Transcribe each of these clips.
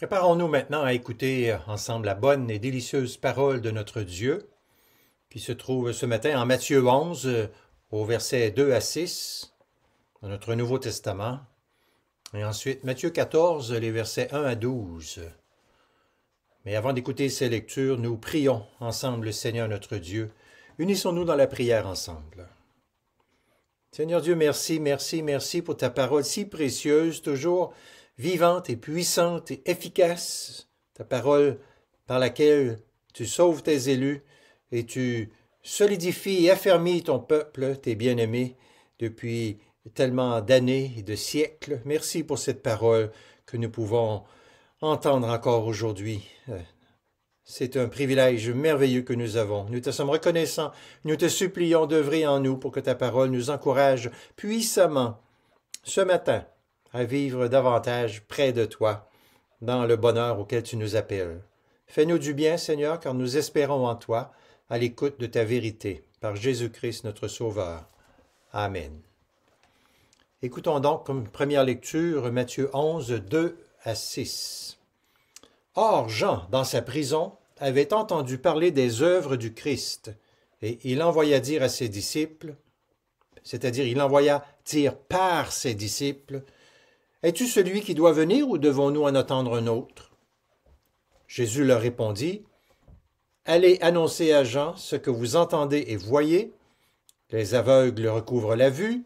Préparons-nous maintenant à écouter euh, ensemble la bonne et délicieuse parole de notre Dieu, qui se trouve ce matin en Matthieu 11, euh, au verset 2 à 6, dans notre Nouveau Testament, et ensuite Matthieu 14, les versets 1 à 12. Mais avant d'écouter ces lectures, nous prions ensemble le Seigneur notre Dieu. Unissons-nous dans la prière ensemble. Seigneur Dieu, merci, merci, merci pour ta parole si précieuse, toujours vivante et puissante et efficace, ta parole par laquelle tu sauves tes élus et tu solidifies et affermis ton peuple, tes bien-aimés, depuis tellement d'années et de siècles. Merci pour cette parole que nous pouvons entendre encore aujourd'hui. C'est un privilège merveilleux que nous avons. Nous te sommes reconnaissants. Nous te supplions d'œuvrer en nous pour que ta parole nous encourage puissamment ce matin à vivre davantage près de toi, dans le bonheur auquel tu nous appelles. Fais-nous du bien, Seigneur, car nous espérons en toi, à l'écoute de ta vérité, par Jésus-Christ notre Sauveur. Amen. Écoutons donc comme première lecture Matthieu 11, 2 à 6. Or Jean, dans sa prison, avait entendu parler des œuvres du Christ, et il envoya dire à ses disciples, c'est-à-dire il envoya dire par ses disciples, es-tu celui qui doit venir ou devons-nous en attendre un autre Jésus leur répondit, Allez annoncer à Jean ce que vous entendez et voyez. Les aveugles recouvrent la vue,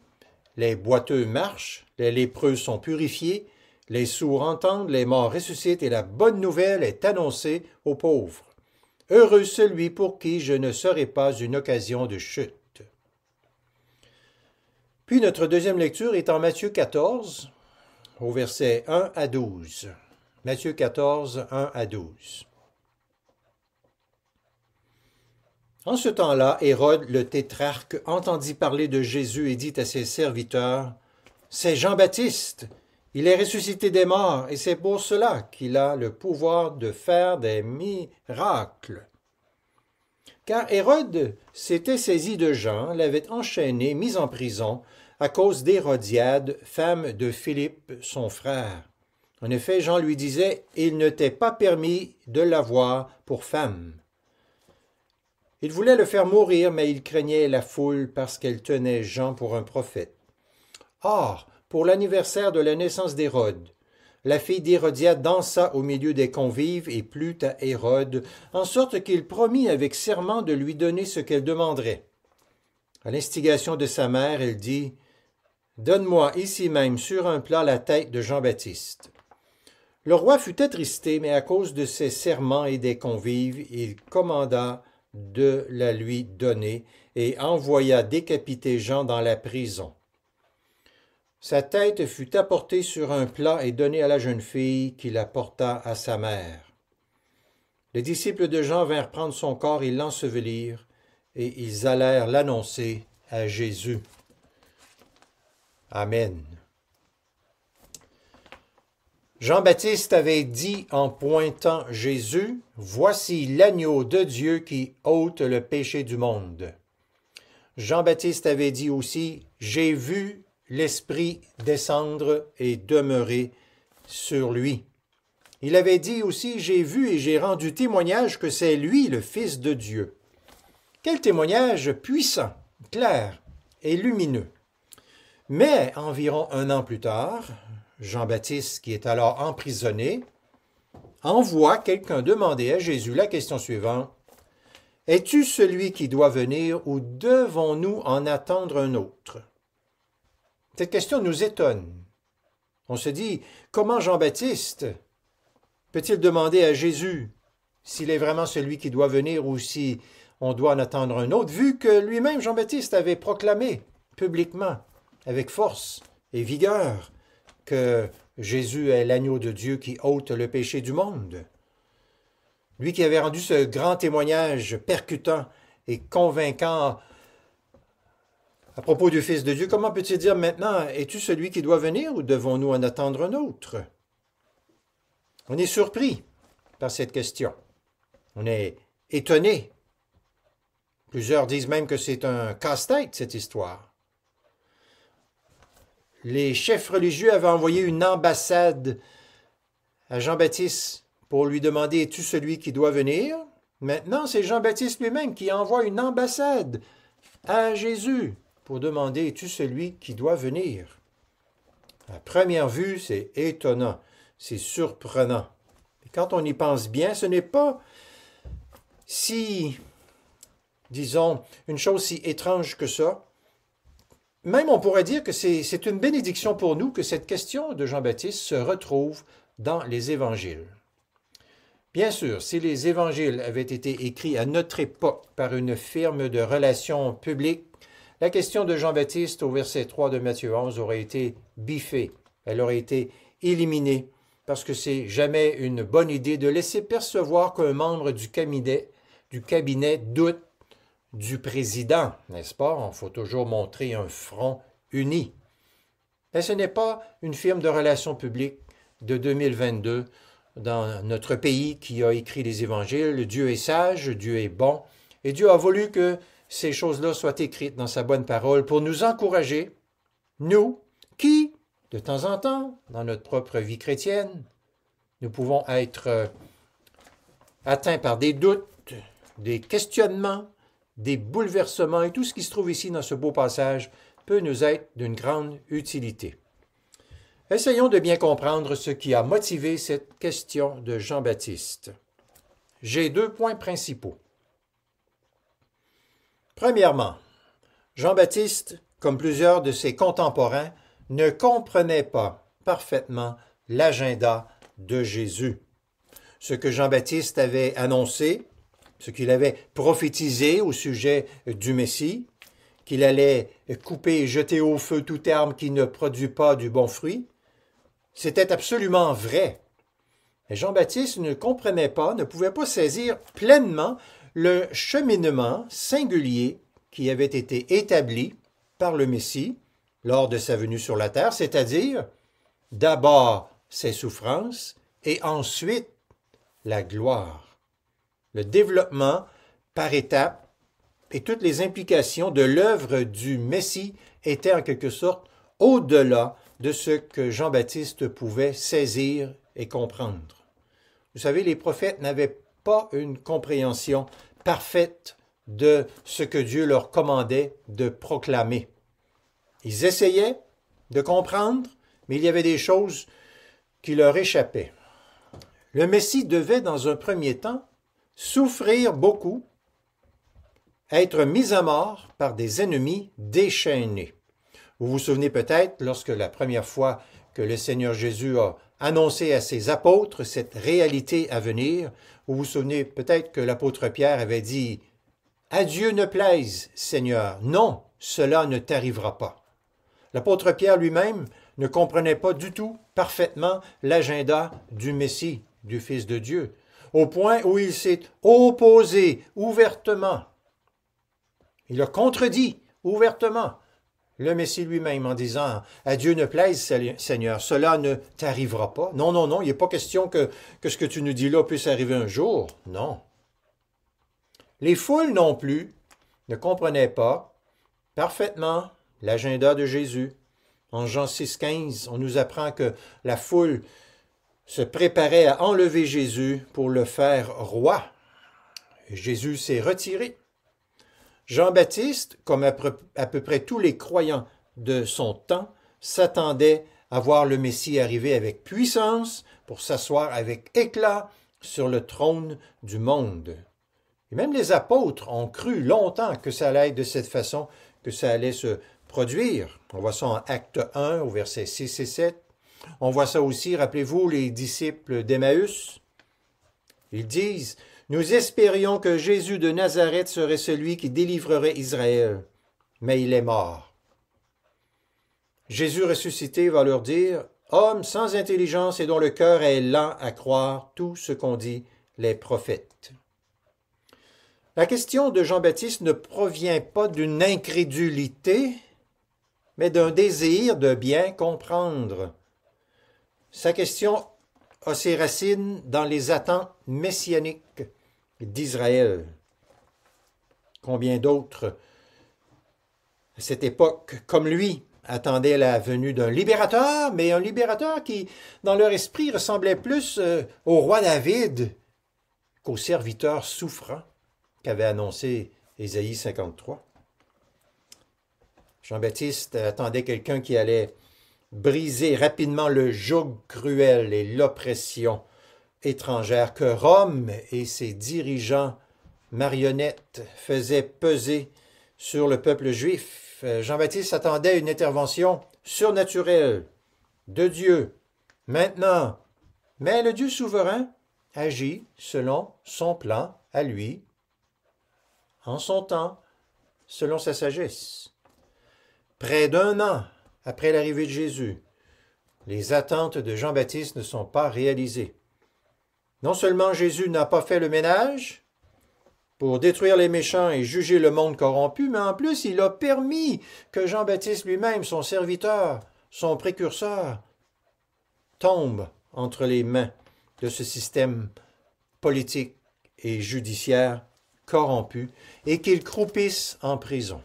les boiteux marchent, les lépreux sont purifiés, les sourds entendent, les morts ressuscitent et la bonne nouvelle est annoncée aux pauvres. Heureux celui pour qui je ne serai pas une occasion de chute. Puis notre deuxième lecture est en Matthieu 14, au verset 1 à 12. Matthieu 14, 1 à 12. En ce temps-là, Hérode le tétrarque entendit parler de Jésus et dit à ses serviteurs, C'est Jean-Baptiste, il est ressuscité des morts, et c'est pour cela qu'il a le pouvoir de faire des miracles. Car Hérode s'était saisi de Jean, l'avait enchaîné, mis en prison, à cause d'Hérodiade, femme de Philippe, son frère. En effet, Jean lui disait Il ne t'est pas permis de l'avoir pour femme. Il voulait le faire mourir, mais il craignait la foule parce qu'elle tenait Jean pour un prophète. Or, pour l'anniversaire de la naissance d'Hérode, la fille d'Hérodiade dansa au milieu des convives et plut à Hérode, en sorte qu'il promit avec serment de lui donner ce qu'elle demanderait. À l'instigation de sa mère, elle dit Donne-moi ici même sur un plat la tête de Jean-Baptiste. Le roi fut attristé, mais à cause de ses serments et des convives, il commanda de la lui donner et envoya décapiter Jean dans la prison. Sa tête fut apportée sur un plat et donnée à la jeune fille qui la porta à sa mère. Les disciples de Jean vinrent prendre son corps et l'ensevelirent, et ils allèrent l'annoncer à Jésus. Amen. Jean-Baptiste avait dit en pointant Jésus, Voici l'agneau de Dieu qui ôte le péché du monde. Jean-Baptiste avait dit aussi, J'ai vu l'Esprit descendre et demeurer sur lui. Il avait dit aussi, J'ai vu et j'ai rendu témoignage que c'est lui le Fils de Dieu. Quel témoignage puissant, clair et lumineux. Mais environ un an plus tard, Jean-Baptiste, qui est alors emprisonné, envoie quelqu'un demander à Jésus la question suivante. Es-tu celui qui doit venir ou devons-nous en attendre un autre Cette question nous étonne. On se dit, comment Jean-Baptiste peut-il demander à Jésus s'il est vraiment celui qui doit venir ou si on doit en attendre un autre, vu que lui-même Jean-Baptiste avait proclamé publiquement avec force et vigueur que Jésus est l'agneau de Dieu qui ôte le péché du monde. Lui qui avait rendu ce grand témoignage percutant et convaincant à propos du Fils de Dieu, comment peut-il dire maintenant, es-tu celui qui doit venir ou devons-nous en attendre un autre On est surpris par cette question. On est étonné. Plusieurs disent même que c'est un casse-tête, cette histoire les chefs religieux avaient envoyé une ambassade à Jean-Baptiste pour lui demander Es-tu celui qui doit venir Maintenant, c'est Jean-Baptiste lui-même qui envoie une ambassade à Jésus pour demander Es-tu celui qui doit venir À première vue, c'est étonnant, c'est surprenant. Et quand on y pense bien, ce n'est pas si, disons, une chose si étrange que ça, même on pourrait dire que c'est une bénédiction pour nous que cette question de Jean-Baptiste se retrouve dans les évangiles. Bien sûr, si les évangiles avaient été écrits à notre époque par une firme de relations publiques, la question de Jean-Baptiste au verset 3 de Matthieu 11 aurait été biffée, elle aurait été éliminée, parce que c'est jamais une bonne idée de laisser percevoir qu'un membre du cabinet, du cabinet doute du président, n'est-ce pas? On faut toujours montrer un front uni. Et ce n'est pas une firme de relations publiques de 2022 dans notre pays qui a écrit les évangiles. Dieu est sage, Dieu est bon, et Dieu a voulu que ces choses-là soient écrites dans sa bonne parole pour nous encourager, nous, qui, de temps en temps, dans notre propre vie chrétienne, nous pouvons être euh, atteints par des doutes, des questionnements, des bouleversements et tout ce qui se trouve ici dans ce beau passage peut nous être d'une grande utilité. Essayons de bien comprendre ce qui a motivé cette question de Jean-Baptiste. J'ai deux points principaux. Premièrement, Jean-Baptiste, comme plusieurs de ses contemporains, ne comprenait pas parfaitement l'agenda de Jésus. Ce que Jean-Baptiste avait annoncé, ce qu'il avait prophétisé au sujet euh, du Messie, qu'il allait couper et jeter au feu toute arme qui ne produit pas du bon fruit, c'était absolument vrai. Mais Jean-Baptiste ne comprenait pas, ne pouvait pas saisir pleinement le cheminement singulier qui avait été établi par le Messie lors de sa venue sur la terre, c'est-à-dire d'abord ses souffrances et ensuite la gloire le développement par étapes et toutes les implications de l'œuvre du Messie étaient en quelque sorte au-delà de ce que Jean-Baptiste pouvait saisir et comprendre. Vous savez, les prophètes n'avaient pas une compréhension parfaite de ce que Dieu leur commandait de proclamer. Ils essayaient de comprendre, mais il y avait des choses qui leur échappaient. Le Messie devait, dans un premier temps, souffrir beaucoup, être mis à mort par des ennemis déchaînés. Vous vous souvenez peut-être, lorsque la première fois que le Seigneur Jésus a annoncé à ses apôtres cette réalité à venir, vous vous souvenez peut-être que l'apôtre Pierre avait dit À Dieu ne plaise, Seigneur, non, cela ne t'arrivera pas. L'apôtre Pierre lui-même ne comprenait pas du tout parfaitement l'agenda du Messie, du Fils de Dieu au point où il s'est opposé ouvertement. Il a contredit ouvertement le Messie lui-même en disant À Dieu ne plaise, Seigneur, cela ne t'arrivera pas. Non, non, non, il n'est pas question que, que ce que tu nous dis là puisse arriver un jour. Non. Les foules non plus ne comprenaient pas parfaitement l'agenda de Jésus. En Jean 15, on nous apprend que la foule se préparait à enlever Jésus pour le faire roi. Jésus s'est retiré. Jean-Baptiste, comme à peu près tous les croyants de son temps, s'attendait à voir le Messie arriver avec puissance pour s'asseoir avec éclat sur le trône du monde. Et même les apôtres ont cru longtemps que ça allait être de cette façon que ça allait se produire. On voit ça en Acte 1 au verset 6 et 7, on voit ça aussi, rappelez-vous, les disciples d'Emmaüs. Ils disent, Nous espérions que Jésus de Nazareth serait celui qui délivrerait Israël, mais il est mort. Jésus ressuscité va leur dire, Hommes sans intelligence et dont le cœur est lent à croire tout ce qu'ont dit les prophètes. La question de Jean-Baptiste ne provient pas d'une incrédulité, mais d'un désir de bien comprendre. Sa question a ses racines dans les attentes messianiques d'Israël. Combien d'autres à cette époque, comme lui, attendaient la venue d'un libérateur, mais un libérateur qui, dans leur esprit, ressemblait plus euh, au roi David qu'au serviteur souffrant qu'avait annoncé Ésaïe 53. Jean-Baptiste attendait quelqu'un qui allait briser rapidement le joug cruel et l'oppression étrangère que Rome et ses dirigeants marionnettes faisaient peser sur le peuple juif. Jean-Baptiste attendait une intervention surnaturelle de Dieu. Maintenant, mais le Dieu souverain agit selon son plan à lui, en son temps, selon sa sagesse. Près d'un an après l'arrivée de Jésus. Les attentes de Jean-Baptiste ne sont pas réalisées. Non seulement Jésus n'a pas fait le ménage pour détruire les méchants et juger le monde corrompu, mais en plus il a permis que Jean-Baptiste lui-même, son serviteur, son précurseur, tombe entre les mains de ce système politique et judiciaire corrompu et qu'il croupisse en prison.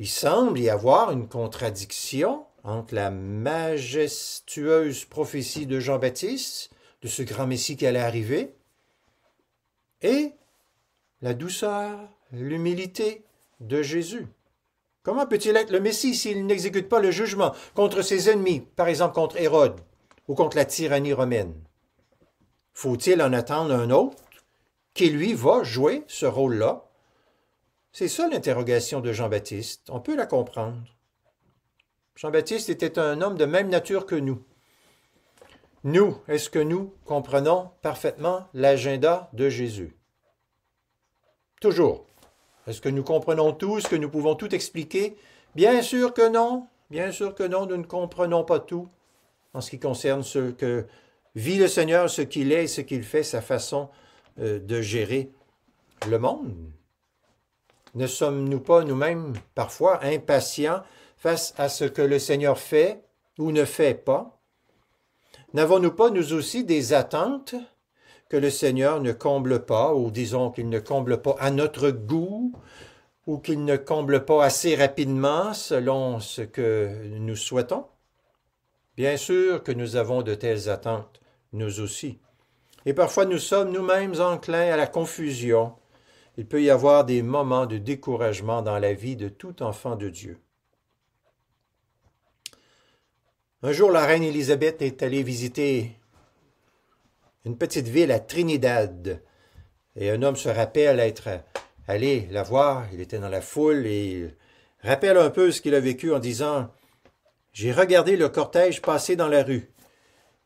Il semble y avoir une contradiction entre la majestueuse prophétie de Jean-Baptiste, de ce grand Messie qui allait arriver, et la douceur, l'humilité de Jésus. Comment peut-il être le Messie s'il n'exécute pas le jugement contre ses ennemis, par exemple contre Hérode ou contre la tyrannie romaine? Faut-il en attendre un autre qui, lui, va jouer ce rôle-là c'est ça l'interrogation de Jean-Baptiste. On peut la comprendre. Jean-Baptiste était un homme de même nature que nous. Nous, est-ce que nous comprenons parfaitement l'agenda de Jésus Toujours. Est-ce que nous comprenons tout Est-ce que nous pouvons tout expliquer Bien sûr que non. Bien sûr que non, nous ne comprenons pas tout en ce qui concerne ce que vit le Seigneur, ce qu'il est, ce qu'il fait, sa façon euh, de gérer le monde, ne sommes-nous pas nous-mêmes parfois impatients face à ce que le Seigneur fait ou ne fait pas? N'avons-nous pas nous aussi des attentes que le Seigneur ne comble pas, ou disons qu'il ne comble pas à notre goût, ou qu'il ne comble pas assez rapidement selon ce que nous souhaitons? Bien sûr que nous avons de telles attentes, nous aussi. Et parfois nous sommes nous-mêmes enclins à la confusion, il peut y avoir des moments de découragement dans la vie de tout enfant de Dieu. Un jour, la reine Élisabeth est allée visiter une petite ville à Trinidad, et un homme se rappelle être allé la voir, il était dans la foule, et il rappelle un peu ce qu'il a vécu en disant J'ai regardé le cortège passer dans la rue.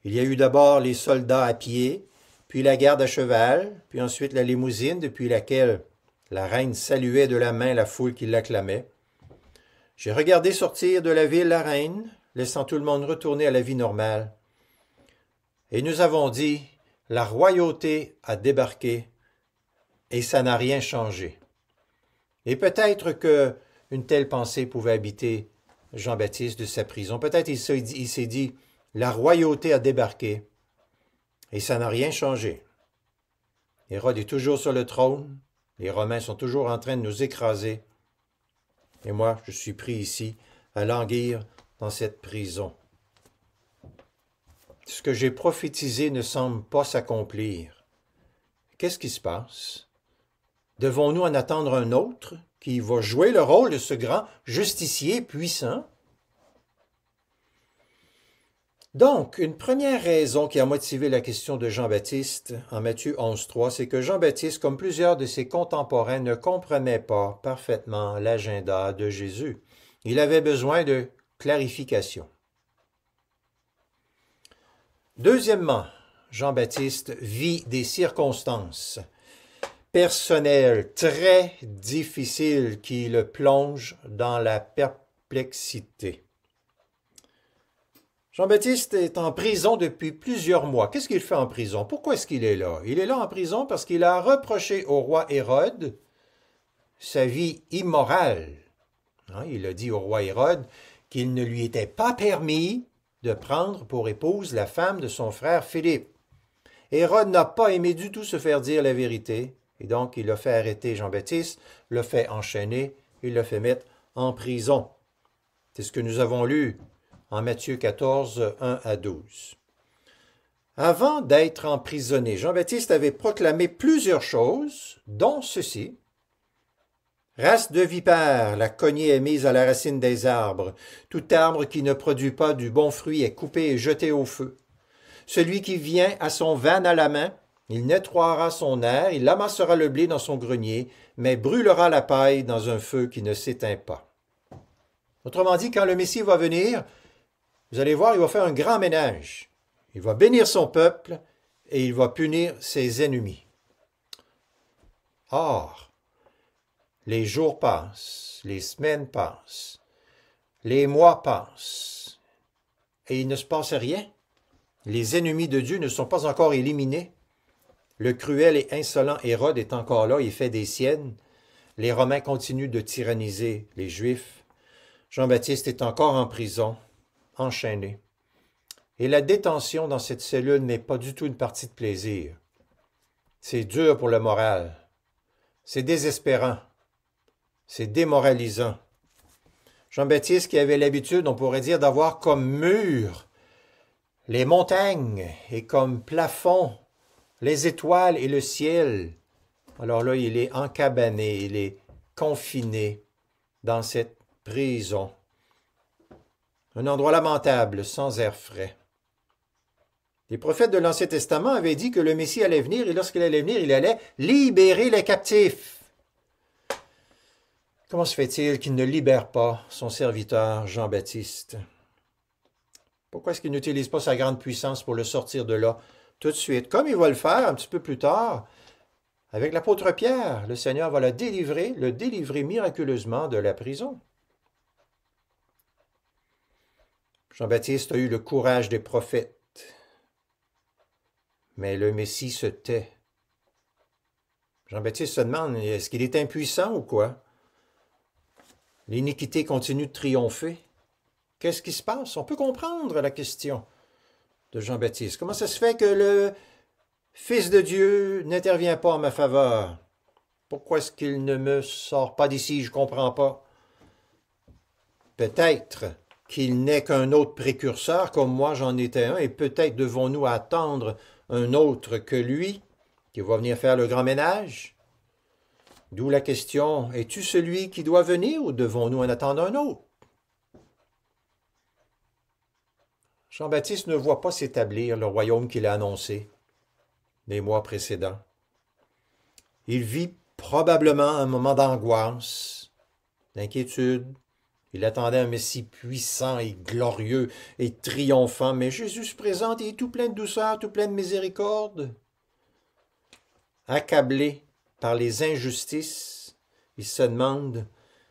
Il y a eu d'abord les soldats à pied, puis la garde à cheval, puis ensuite la limousine depuis laquelle la reine saluait de la main la foule qui l'acclamait. J'ai regardé sortir de la ville la reine, laissant tout le monde retourner à la vie normale. Et nous avons dit, la royauté a débarqué et ça n'a rien changé. Et peut-être que une telle pensée pouvait habiter Jean-Baptiste de sa prison. Peut-être il s'est dit, la royauté a débarqué et ça n'a rien changé. Hérode est toujours sur le trône, les Romains sont toujours en train de nous écraser, et moi, je suis pris ici à languir dans cette prison. Ce que j'ai prophétisé ne semble pas s'accomplir. Qu'est-ce qui se passe? Devons-nous en attendre un autre qui va jouer le rôle de ce grand justicier puissant? Donc, une première raison qui a motivé la question de Jean-Baptiste en Matthieu 11.3, c'est que Jean-Baptiste, comme plusieurs de ses contemporains, ne comprenait pas parfaitement l'agenda de Jésus. Il avait besoin de clarification. Deuxièmement, Jean-Baptiste vit des circonstances personnelles très difficiles qui le plongent dans la perplexité. Jean-Baptiste est en prison depuis plusieurs mois. Qu'est-ce qu'il fait en prison? Pourquoi est-ce qu'il est là? Il est là en prison parce qu'il a reproché au roi Hérode sa vie immorale. Hein, il a dit au roi Hérode qu'il ne lui était pas permis de prendre pour épouse la femme de son frère Philippe. Hérode n'a pas aimé du tout se faire dire la vérité, et donc il a fait arrêter Jean-Baptiste, le fait enchaîner, il le fait mettre en prison. C'est ce que nous avons lu en Matthieu 14, 1 à 12. Avant d'être emprisonné, Jean-Baptiste avait proclamé plusieurs choses, dont ceci. Race de vipère, la cognée est mise à la racine des arbres. Tout arbre qui ne produit pas du bon fruit est coupé et jeté au feu. Celui qui vient à son van à la main, il nettoiera son air, il amassera le blé dans son grenier, mais brûlera la paille dans un feu qui ne s'éteint pas. Autrement dit, quand le Messie va venir, vous allez voir, il va faire un grand ménage. Il va bénir son peuple et il va punir ses ennemis. Or, les jours passent, les semaines passent, les mois passent, et il ne se passe rien. Les ennemis de Dieu ne sont pas encore éliminés. Le cruel et insolent Hérode est encore là et fait des siennes. Les Romains continuent de tyranniser les Juifs. Jean-Baptiste est encore en prison enchaîné. Et la détention dans cette cellule n'est pas du tout une partie de plaisir. C'est dur pour le moral. C'est désespérant. C'est démoralisant. Jean-Baptiste, qui avait l'habitude, on pourrait dire, d'avoir comme mur les montagnes et comme plafond les étoiles et le ciel. Alors là, il est encabané, il est confiné dans cette prison un endroit lamentable, sans air frais. Les prophètes de l'Ancien Testament avaient dit que le Messie allait venir, et lorsqu'il allait venir, il allait libérer les captifs. Comment se fait-il qu'il ne libère pas son serviteur Jean-Baptiste Pourquoi est-ce qu'il n'utilise pas sa grande puissance pour le sortir de là tout de suite, comme il va le faire un petit peu plus tard avec l'apôtre Pierre? Le Seigneur va le délivrer, le délivrer miraculeusement de la prison. Jean-Baptiste a eu le courage des prophètes. Mais le Messie se tait. Jean-Baptiste se demande, est-ce qu'il est impuissant ou quoi? L'iniquité continue de triompher. Qu'est-ce qui se passe? On peut comprendre la question de Jean-Baptiste. Comment ça se fait que le Fils de Dieu n'intervient pas en ma faveur? Pourquoi est-ce qu'il ne me sort pas d'ici? Je ne comprends pas. Peut-être qu'il n'est qu'un autre précurseur, comme moi j'en étais un, et peut-être devons-nous attendre un autre que lui, qui va venir faire le grand ménage D'où la question, es-tu celui qui doit venir ou devons-nous en attendre un autre Jean-Baptiste ne voit pas s'établir le royaume qu'il a annoncé les mois précédents. Il vit probablement un moment d'angoisse, d'inquiétude, il attendait un Messie puissant et glorieux et triomphant, mais Jésus se présente et est tout plein de douceur, tout plein de miséricorde. Accablé par les injustices, il se demande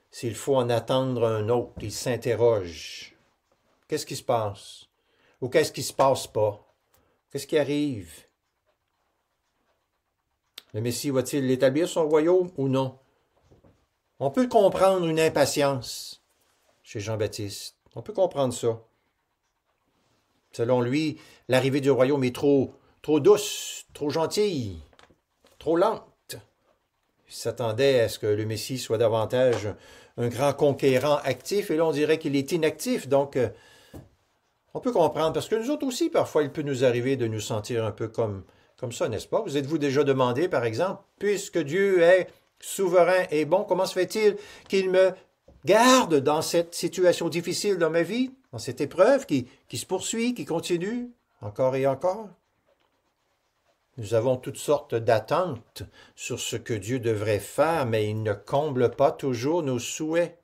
s'il faut en attendre un autre. Il s'interroge. Qu'est-ce qui se passe? Ou qu'est-ce qui se passe pas? Qu'est-ce qui arrive? Le Messie va-t-il établir son royaume ou non? On peut comprendre une impatience chez Jean-Baptiste. On peut comprendre ça. Selon lui, l'arrivée du royaume est trop, trop douce, trop gentille, trop lente. Il s'attendait à ce que le Messie soit davantage un grand conquérant actif, et là on dirait qu'il est inactif, donc euh, on peut comprendre, parce que nous autres aussi, parfois, il peut nous arriver de nous sentir un peu comme, comme ça, n'est-ce pas? Vous êtes-vous déjà demandé, par exemple, puisque Dieu est souverain et bon, comment se fait-il qu'il me garde dans cette situation difficile dans ma vie, dans cette épreuve qui, se poursuit, qui continue, encore et encore. Nous avons toutes sortes d'attentes sur ce que Dieu devrait faire, mais il ne comble pas toujours nos souhaits.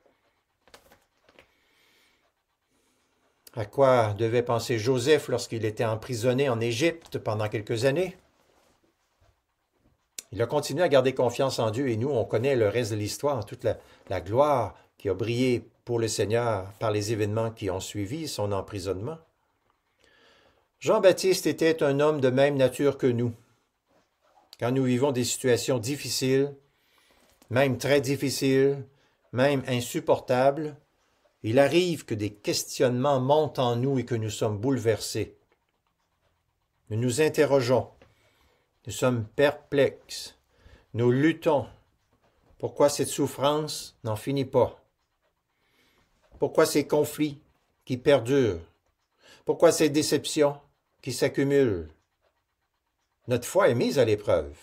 À quoi devait penser Joseph lorsqu'il était emprisonné en Égypte pendant quelques années Il a continué à garder confiance en Dieu et nous, on connaît le reste de l'histoire, toute la, la gloire qui a brillé pour le Seigneur par les événements qui ont suivi son emprisonnement. Jean-Baptiste était un homme de même nature que nous. Quand nous vivons des situations difficiles, même très difficiles, même insupportables, il arrive que des questionnements montent en nous et que nous sommes bouleversés. Nous nous interrogeons, nous sommes perplexes, nous luttons. Pourquoi cette souffrance n'en finit pas pourquoi ces conflits qui perdurent? Pourquoi ces déceptions qui s'accumulent? Notre foi est mise à l'épreuve.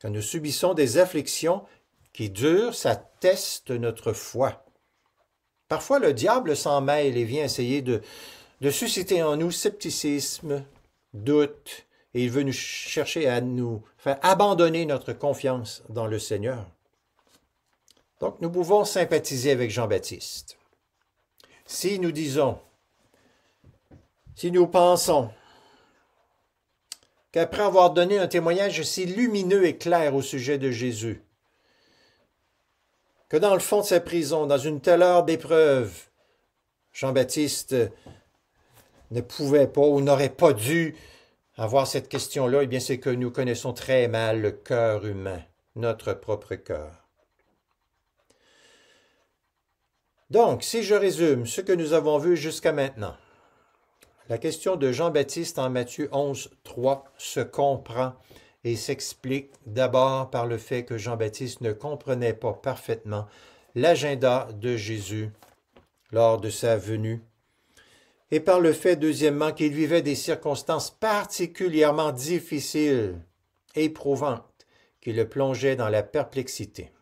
Quand nous subissons des afflictions qui durent, ça teste notre foi. Parfois, le diable s'en mêle et vient essayer de, de susciter en nous scepticisme, doute, et il veut nous chercher à nous faire abandonner notre confiance dans le Seigneur. Donc, nous pouvons sympathiser avec Jean-Baptiste. Si nous disons, si nous pensons qu'après avoir donné un témoignage si lumineux et clair au sujet de Jésus, que dans le fond de sa prison, dans une telle heure d'épreuve, Jean-Baptiste ne pouvait pas ou n'aurait pas dû avoir cette question-là, eh bien c'est que nous connaissons très mal le cœur humain, notre propre cœur. Donc, si je résume ce que nous avons vu jusqu'à maintenant, la question de Jean-Baptiste en Matthieu 11, 3 se comprend et s'explique d'abord par le fait que Jean-Baptiste ne comprenait pas parfaitement l'agenda de Jésus lors de sa venue, et par le fait, deuxièmement, qu'il vivait des circonstances particulièrement difficiles, éprouvantes, qui le plongeaient dans la perplexité.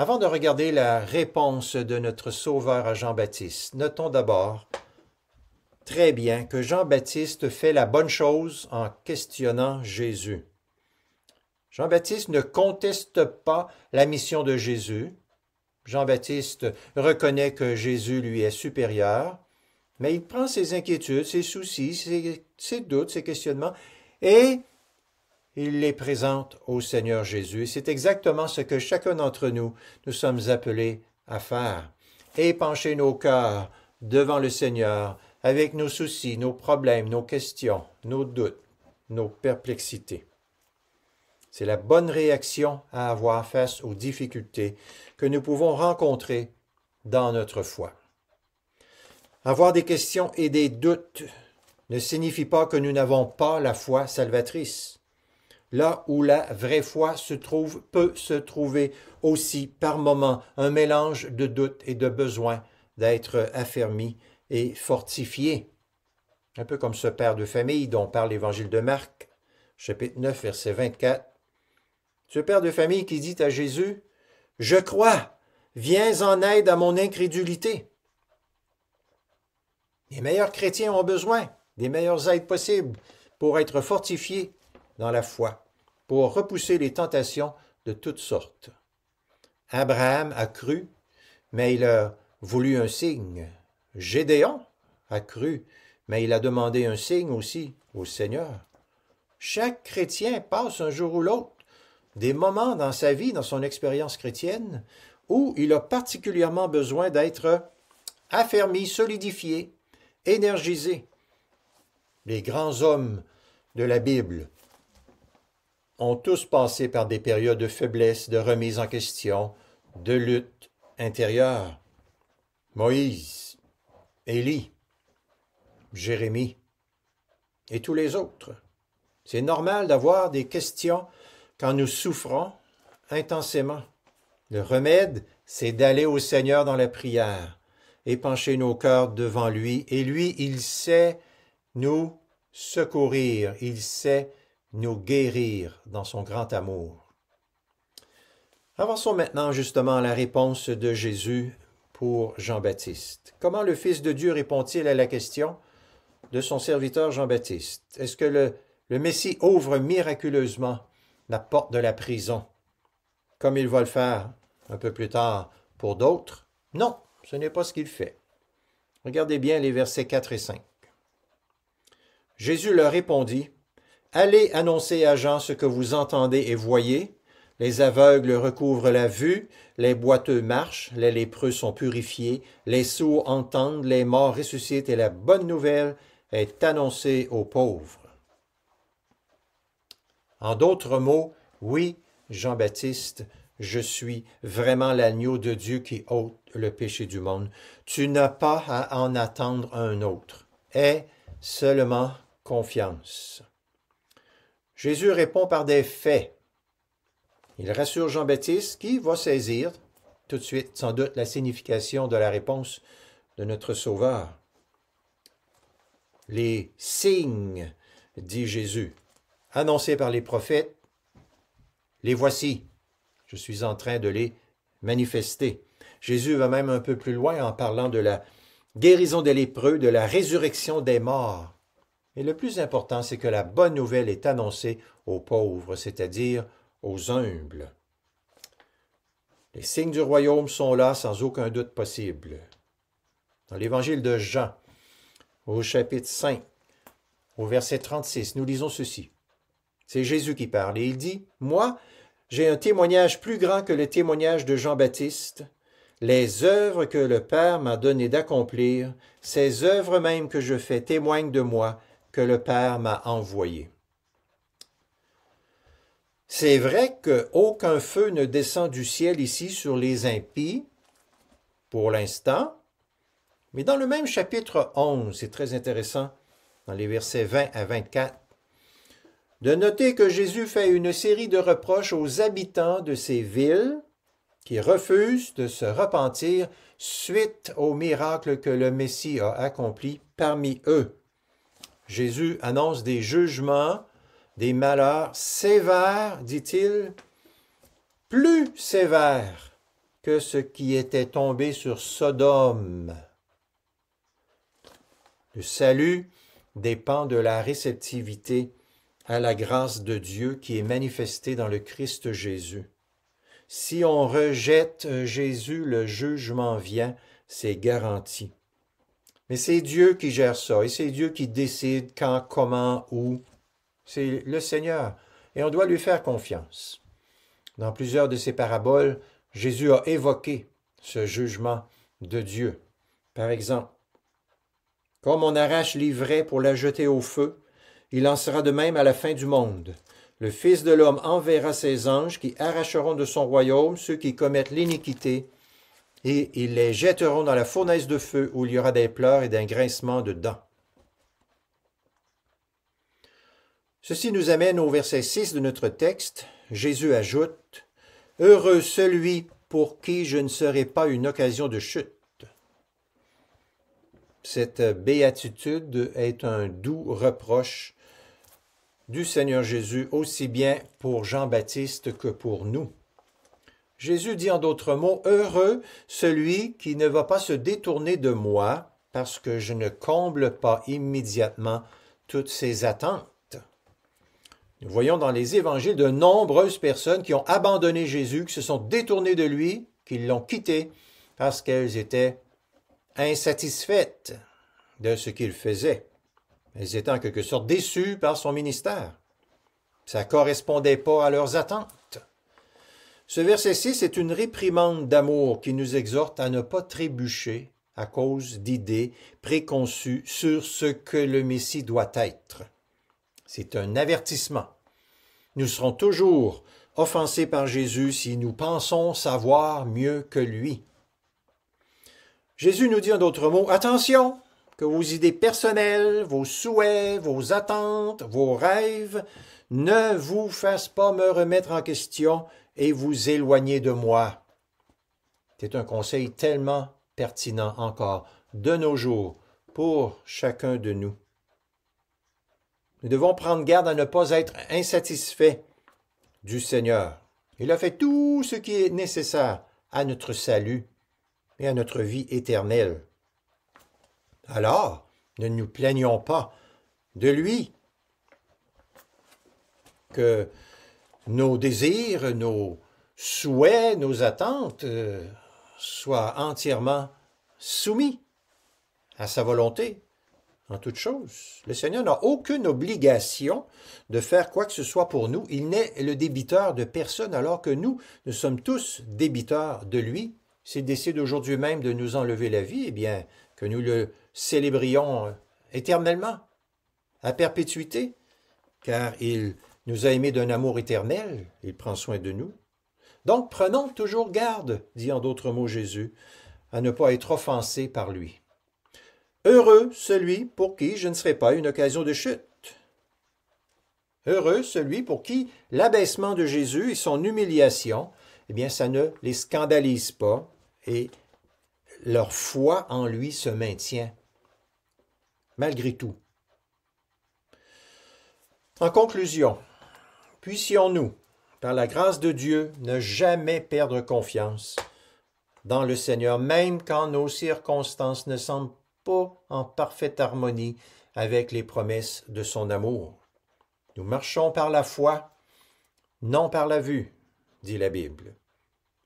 Avant de regarder la réponse de notre Sauveur à Jean-Baptiste, notons d'abord très bien que Jean-Baptiste fait la bonne chose en questionnant Jésus. Jean-Baptiste ne conteste pas la mission de Jésus. Jean-Baptiste reconnaît que Jésus lui est supérieur, mais il prend ses inquiétudes, ses soucis, ses, doutes, ses questionnements, et il les présente au Seigneur Jésus. C'est exactement ce que chacun d'entre nous, nous sommes appelés à faire. Épancher nos cœurs devant le Seigneur avec nos soucis, nos problèmes, nos questions, nos doutes, nos perplexités. C'est la bonne réaction à avoir face aux difficultés que nous pouvons rencontrer dans notre foi. Avoir des questions et des doutes ne signifie pas que nous n'avons pas la foi salvatrice. Là où la vraie foi se trouve, peut se trouver aussi par moments un mélange de doute et de besoin d'être affermi et fortifié. Un peu comme ce père de famille dont parle l'évangile de Marc, chapitre 9, verset 24. Ce père de famille qui dit à Jésus, Je crois, viens en aide à mon incrédulité. Les meilleurs chrétiens ont besoin des meilleures aides possibles pour être fortifiés dans la foi pour repousser les tentations de toutes sortes. Abraham a cru, mais il a voulu un signe. Gédéon a cru, mais il a demandé un signe aussi au Seigneur. Chaque chrétien passe un jour ou l'autre des moments dans sa vie, dans son expérience chrétienne, où il a particulièrement besoin d'être affermi, solidifié, énergisé. Les grands hommes de la Bible ont tous passé par des périodes de faiblesse, de remise en question, de lutte intérieure. Moïse, Élie, Jérémie et tous les autres. C'est normal d'avoir des questions quand nous souffrons intensément. Le remède, c'est d'aller au Seigneur dans la prière, et pencher nos cœurs devant lui, et lui, il sait nous secourir, il sait nous guérir dans son grand amour. Avançons maintenant justement à la réponse de Jésus pour Jean-Baptiste. Comment le Fils de Dieu répond-il à la question de son serviteur Jean-Baptiste Est-ce que le, Messie ouvre miraculeusement la porte de la prison, comme il va le faire un peu plus tard pour d'autres Non, ce n'est pas ce qu'il fait. Regardez bien les versets 4 et 5. Jésus leur répondit, Allez annoncer à Jean ce que vous entendez et voyez. Les aveugles recouvrent la vue, les boiteux marchent, les lépreux sont purifiés, les sourds entendent, les morts ressuscitent et la bonne nouvelle est annoncée aux pauvres. En d'autres mots, oui, Jean-Baptiste, je suis vraiment l'agneau de Dieu qui ôte le péché du monde. Tu n'as pas à en attendre un autre. Aie seulement confiance. Jésus répond par des faits. Il rassure Jean-Baptiste qui va saisir tout de suite sans doute la signification de la réponse de notre Sauveur. Les signes, dit Jésus, annoncés par les prophètes, les voici. Je suis en train de les manifester. Jésus va même un peu plus loin en parlant de la guérison des lépreux, de la résurrection des morts. Et le plus important, c'est que la bonne nouvelle est annoncée aux pauvres, c'est-à-dire aux humbles. Les signes du royaume sont là sans aucun doute possible. Dans l'évangile de Jean, au chapitre 5, au verset 36, nous lisons ceci. C'est Jésus qui parle et il dit, Moi, j'ai un témoignage plus grand que le témoignage de Jean-Baptiste, les œuvres que le Père m'a données d'accomplir, ces œuvres même que je fais témoignent de moi, que le Père m'a envoyé. C'est vrai qu'aucun feu ne descend du ciel ici sur les impies, pour l'instant, mais dans le même chapitre 11, c'est très intéressant, dans les versets 20 à 24, de noter que Jésus fait une série de reproches aux habitants de ces villes qui refusent de se repentir suite au miracle que le Messie a accompli parmi eux. Jésus annonce des jugements, des malheurs sévères, dit-il, plus sévères que ce qui était tombé sur Sodome. Le salut dépend de la réceptivité à la grâce de Dieu qui est manifestée dans le Christ Jésus. Si on rejette Jésus, le jugement vient, c'est garanti. Mais c'est Dieu qui gère ça et c'est Dieu qui décide quand, comment, où. C'est le Seigneur et on doit lui faire confiance. Dans plusieurs de ses paraboles, Jésus a évoqué ce jugement de Dieu. Par exemple, comme on arrache l'ivraie pour la jeter au feu, il en sera de même à la fin du monde. Le Fils de l'homme enverra ses anges qui arracheront de son royaume ceux qui commettent l'iniquité et ils les jetteront dans la fournaise de feu où il y aura des pleurs et d'un grincement de dents. Ceci nous amène au verset 6 de notre texte. Jésus ajoute Heureux celui pour qui je ne serai pas une occasion de chute. Cette béatitude est un doux reproche du Seigneur Jésus, aussi bien pour Jean-Baptiste que pour nous. Jésus dit en d'autres mots, Heureux celui qui ne va pas se détourner de moi parce que je ne comble pas immédiatement toutes ses attentes. Nous voyons dans les évangiles de nombreuses personnes qui ont abandonné Jésus, qui se sont détournées de lui, qui l'ont quitté parce qu'elles étaient insatisfaites de ce qu'il faisait. Elles étaient en quelque sorte déçues par son ministère. Ça ne correspondait pas à leurs attentes. Ce verset 6 est une réprimande d'amour qui nous exhorte à ne pas trébucher à cause d'idées préconçues sur ce que le Messie doit être. C'est un avertissement. Nous serons toujours offensés par Jésus si nous pensons savoir mieux que lui. Jésus nous dit en d'autres mots, attention que vos idées personnelles, vos souhaits, vos attentes, vos rêves ne vous fassent pas me remettre en question et vous éloignez de moi. C'est un conseil tellement pertinent encore de nos jours pour chacun de nous. Nous devons prendre garde à ne pas être insatisfaits du Seigneur. Il a fait tout ce qui est nécessaire à notre salut et à notre vie éternelle. Alors, ne nous plaignons pas de lui que nos désirs, nos souhaits, nos attentes euh, soient entièrement soumis à sa volonté en toute chose. Le Seigneur n'a aucune obligation de faire quoi que ce soit pour nous. Il n'est le débiteur de personne alors que nous, nous sommes tous débiteurs de lui. S'il décide aujourd'hui même de nous enlever la vie, eh bien, que nous le célébrions euh, éternellement, à perpétuité, car il nous a aimés d'un amour éternel, il prend soin de nous. Donc prenons toujours garde, dit en d'autres mots Jésus, à ne pas être offensé par lui. Heureux celui pour qui je ne serai pas une occasion de chute. Heureux celui pour qui l'abaissement de Jésus et son humiliation, eh bien, ça ne les scandalise pas et leur foi en lui se maintient, malgré tout. En conclusion, Puissions-nous, par la grâce de Dieu, ne jamais perdre confiance dans le Seigneur, même quand nos circonstances ne semblent pas en parfaite harmonie avec les promesses de son amour. Nous marchons par la foi, non par la vue, dit la Bible.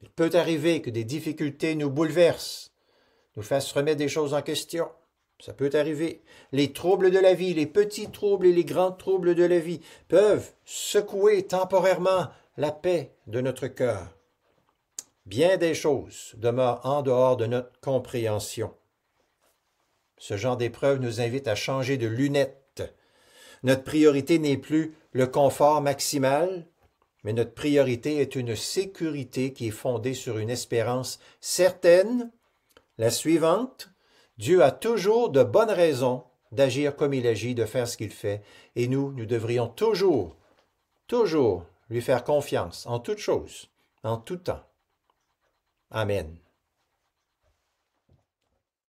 Il peut arriver que des difficultés nous bouleversent, nous fassent remettre des choses en question, ça peut arriver. Les troubles de la vie, les petits troubles et les grands troubles de la vie peuvent secouer temporairement la paix de notre cœur. Bien des choses demeurent en dehors de notre compréhension. Ce genre d'épreuve nous invite à changer de lunettes. Notre priorité n'est plus le confort maximal, mais notre priorité est une sécurité qui est fondée sur une espérance certaine, la suivante, Dieu a toujours de bonnes raisons d'agir comme il agit, de faire ce qu'il fait, et nous, nous devrions toujours, toujours lui faire confiance en toutes choses, en tout temps. Amen.